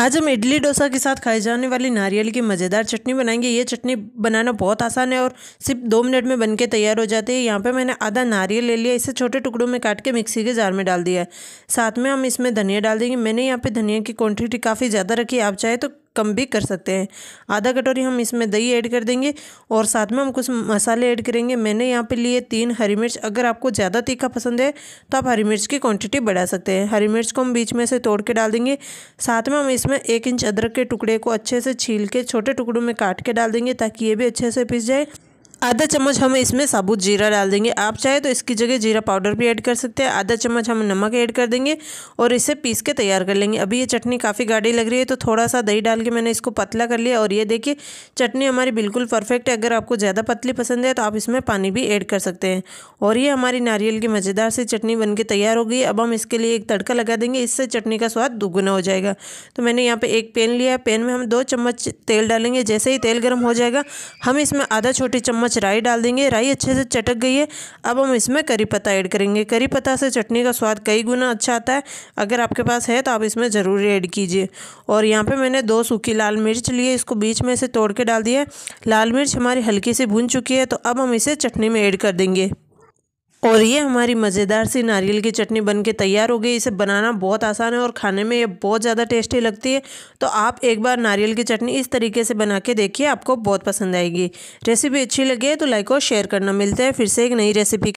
आज हम इडली डोसा के साथ खाई जाने वाली नारियल की मज़ेदार चटनी बनाएंगे ये चटनी बनाना बहुत आसान है और सिर्फ दो मिनट में बनके तैयार हो जाती है यहाँ पे मैंने आधा नारियल ले लिया इसे छोटे टुकड़ों में काट के मिक्सी के जार में डाल दिया है साथ में हम इसमें धनिया डाल देंगे मैंने यहाँ पे धनिया की क्वान्टिटी काफ़ी ज़्यादा रखी है आप चाहे तो कम भी कर सकते हैं आधा कटोरी हम इसमें दही ऐड कर देंगे और साथ में हम कुछ मसाले ऐड करेंगे मैंने यहाँ पे लिए तीन हरी मिर्च अगर आपको ज़्यादा तीखा पसंद है तो आप हरी मिर्च की क्वांटिटी बढ़ा सकते हैं हरी मिर्च को हम बीच में से तोड़ के डाल देंगे साथ में हम इसमें एक इंच अदरक के टुकड़े को अच्छे से छील के छोटे टुकड़ों में काट के डाल देंगे ताकि ये भी अच्छे से पिस जाए आधा चम्मच हम इसमें साबुत जीरा डाल देंगे आप चाहे तो इसकी जगह जीरा पाउडर भी ऐड कर सकते हैं आधा चम्मच हम नमक ऐड कर देंगे और इसे पीस के तैयार कर लेंगे अभी ये चटनी काफ़ी गाढ़ी लग रही है तो थोड़ा सा दही डाल के मैंने इसको पतला कर लिया और ये देखिए चटनी हमारी बिल्कुल परफेक्ट है अगर आपको ज़्यादा पतली पसंद है तो आप इसमें पानी भी ऐड कर सकते हैं और ये हमारी नारियल की मज़ेदार सी चटनी बन के तैयार हो गई अब हम इसके लिए एक तड़का लगा देंगे इससे चटनी का स्वाद दोगुना हो जाएगा तो मैंने यहाँ पर एक पेन लिया पेन में हम दो चम्मच तेल डालेंगे जैसे ही तेल गर्म हो जाएगा हम इसमें आधा छोटी चम्मच चम्मच राई डाल देंगे राई अच्छे से चटक गई है अब हम इसमें करी पत्ता ऐड करेंगे करी पत्ता से चटनी का स्वाद कई गुना अच्छा आता है अगर आपके पास है तो आप इसमें ज़रूर ऐड कीजिए और यहाँ पर मैंने दो सूखी लाल मिर्च ली है इसको बीच में से तोड़ के डाल दिया लाल मिर्च हमारी हल्की सी भुन चुकी है तो अब हम इसे चटनी में ऐड कर देंगे और ये हमारी मज़ेदार सी नारियल की चटनी बन के तैयार हो गई इसे बनाना बहुत आसान है और खाने में ये बहुत ज़्यादा टेस्टी लगती है तो आप एक बार नारियल की चटनी इस तरीके से बना के देखिए आपको बहुत पसंद आएगी रेसिपी अच्छी लगी है तो लाइक और शेयर करना मिलते हैं फिर से एक नई रेसिपी